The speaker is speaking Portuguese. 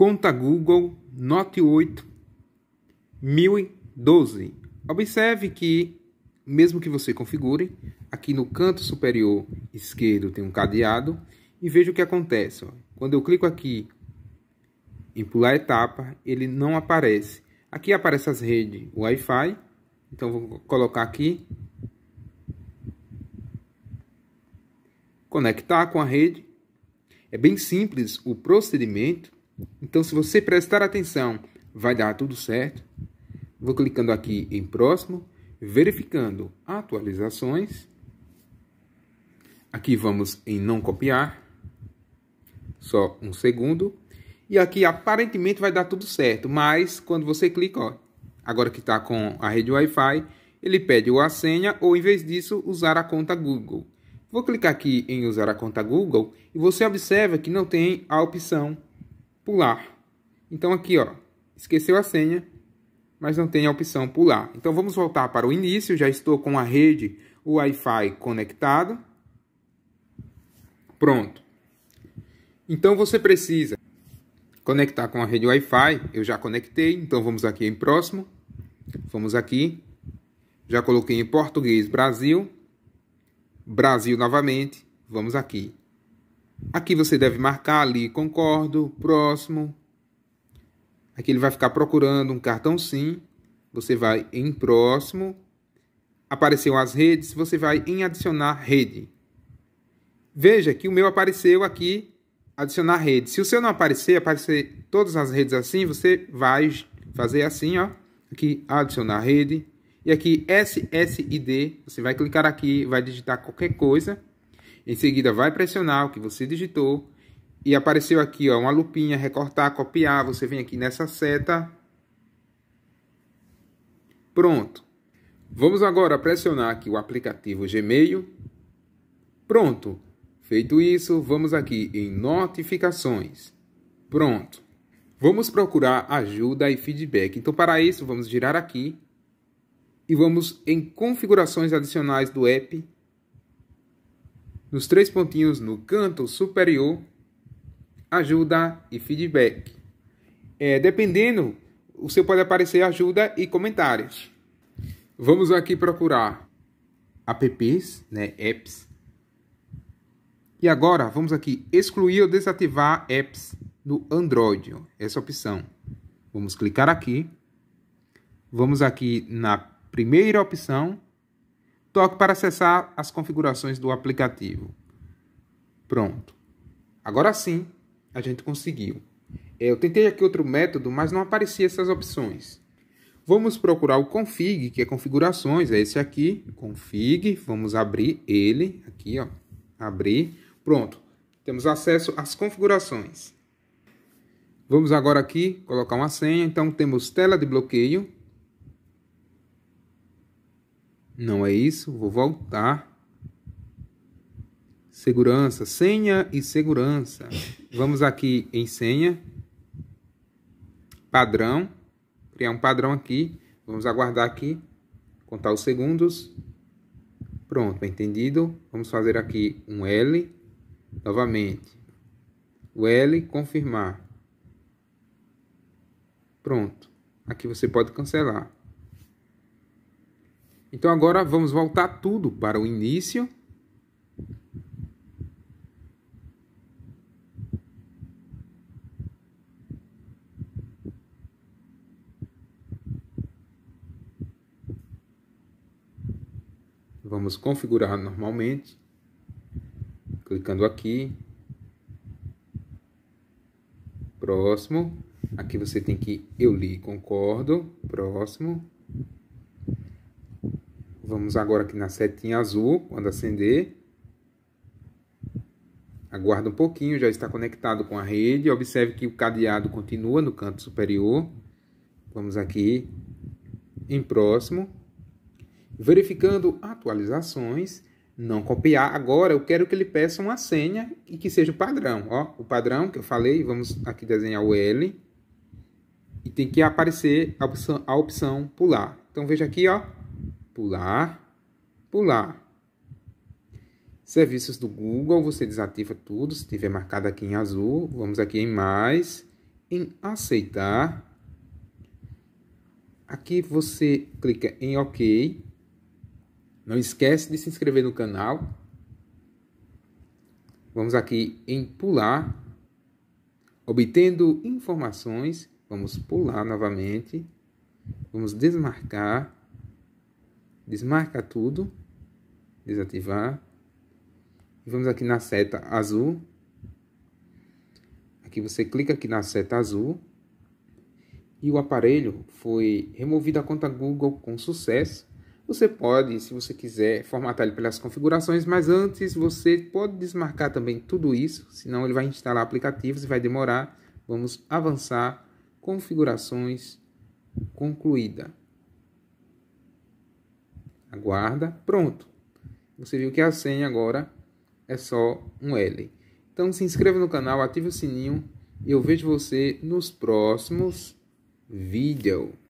Conta Google Note 8 1012. Observe que, mesmo que você configure, aqui no canto superior esquerdo tem um cadeado e veja o que acontece. Quando eu clico aqui em pular etapa, ele não aparece. Aqui aparece as redes Wi-Fi, então vou colocar aqui. Conectar com a rede. É bem simples o procedimento então, se você prestar atenção, vai dar tudo certo. Vou clicando aqui em próximo, verificando atualizações. Aqui vamos em não copiar. Só um segundo. E aqui aparentemente vai dar tudo certo, mas quando você clica, ó, agora que está com a rede Wi-Fi, ele pede a senha ou em vez disso usar a conta Google. Vou clicar aqui em usar a conta Google e você observa que não tem a opção pular. Então aqui, ó, esqueceu a senha, mas não tem a opção pular. Então vamos voltar para o início, já estou com a rede Wi-Fi conectado. Pronto. Então você precisa conectar com a rede Wi-Fi. Eu já conectei, então vamos aqui em próximo. Vamos aqui. Já coloquei em português Brasil. Brasil novamente. Vamos aqui Aqui você deve marcar ali, concordo, próximo. Aqui ele vai ficar procurando um cartão sim. Você vai em próximo. Apareceu as redes, você vai em adicionar rede. Veja que o meu apareceu aqui, adicionar rede. Se o seu não aparecer, aparecer todas as redes assim, você vai fazer assim, ó. Aqui, adicionar rede. E aqui, SSID, você vai clicar aqui, vai digitar qualquer coisa em seguida, vai pressionar o que você digitou. E apareceu aqui ó, uma lupinha, recortar, copiar. Você vem aqui nessa seta. Pronto. Vamos agora pressionar aqui o aplicativo Gmail. Pronto. Feito isso, vamos aqui em notificações. Pronto. Vamos procurar ajuda e feedback. Então, para isso, vamos girar aqui e vamos em configurações adicionais do app nos três pontinhos no canto superior, ajuda e feedback. É, dependendo, o seu pode aparecer ajuda e comentários. Vamos aqui procurar apps, né, apps. E agora vamos aqui excluir ou desativar apps no Android, essa opção. Vamos clicar aqui. Vamos aqui na primeira opção, Toque para acessar as configurações do aplicativo. Pronto. Agora sim, a gente conseguiu. Eu tentei aqui outro método, mas não aparecia essas opções. Vamos procurar o config, que é configurações, é esse aqui, config, vamos abrir ele aqui, ó, abrir. Pronto. Temos acesso às configurações. Vamos agora aqui colocar uma senha, então temos tela de bloqueio, não é isso, vou voltar. Segurança, senha e segurança. Vamos aqui em senha. Padrão. Criar um padrão aqui. Vamos aguardar aqui. Contar os segundos. Pronto, entendido? Vamos fazer aqui um L. Novamente. O L, confirmar. Pronto. Aqui você pode cancelar. Então agora vamos voltar tudo para o início. Vamos configurar normalmente, clicando aqui, próximo, aqui você tem que eu li concordo, próximo, Vamos agora aqui na setinha azul, quando acender. Aguarda um pouquinho, já está conectado com a rede. Observe que o cadeado continua no canto superior. Vamos aqui em próximo. Verificando atualizações, não copiar. Agora eu quero que ele peça uma senha e que seja o padrão. Ó, o padrão que eu falei, vamos aqui desenhar o L. E tem que aparecer a opção, a opção pular. Então veja aqui, ó, pular, pular. Serviços do Google, você desativa tudo, se tiver marcado aqui em azul, vamos aqui em mais, em aceitar. Aqui você clica em OK. Não esquece de se inscrever no canal. Vamos aqui em pular. Obtendo informações, vamos pular novamente. Vamos desmarcar desmarca tudo, desativar. Vamos aqui na seta azul. Aqui você clica aqui na seta azul. E o aparelho foi removido a conta Google com sucesso. Você pode, se você quiser, formatar ele pelas configurações, mas antes você pode desmarcar também tudo isso, senão ele vai instalar aplicativos e vai demorar. Vamos avançar, configurações, concluída aguarda, pronto. Você viu que a senha agora é só um L. Então se inscreva no canal, ative o sininho e eu vejo você nos próximos vídeos.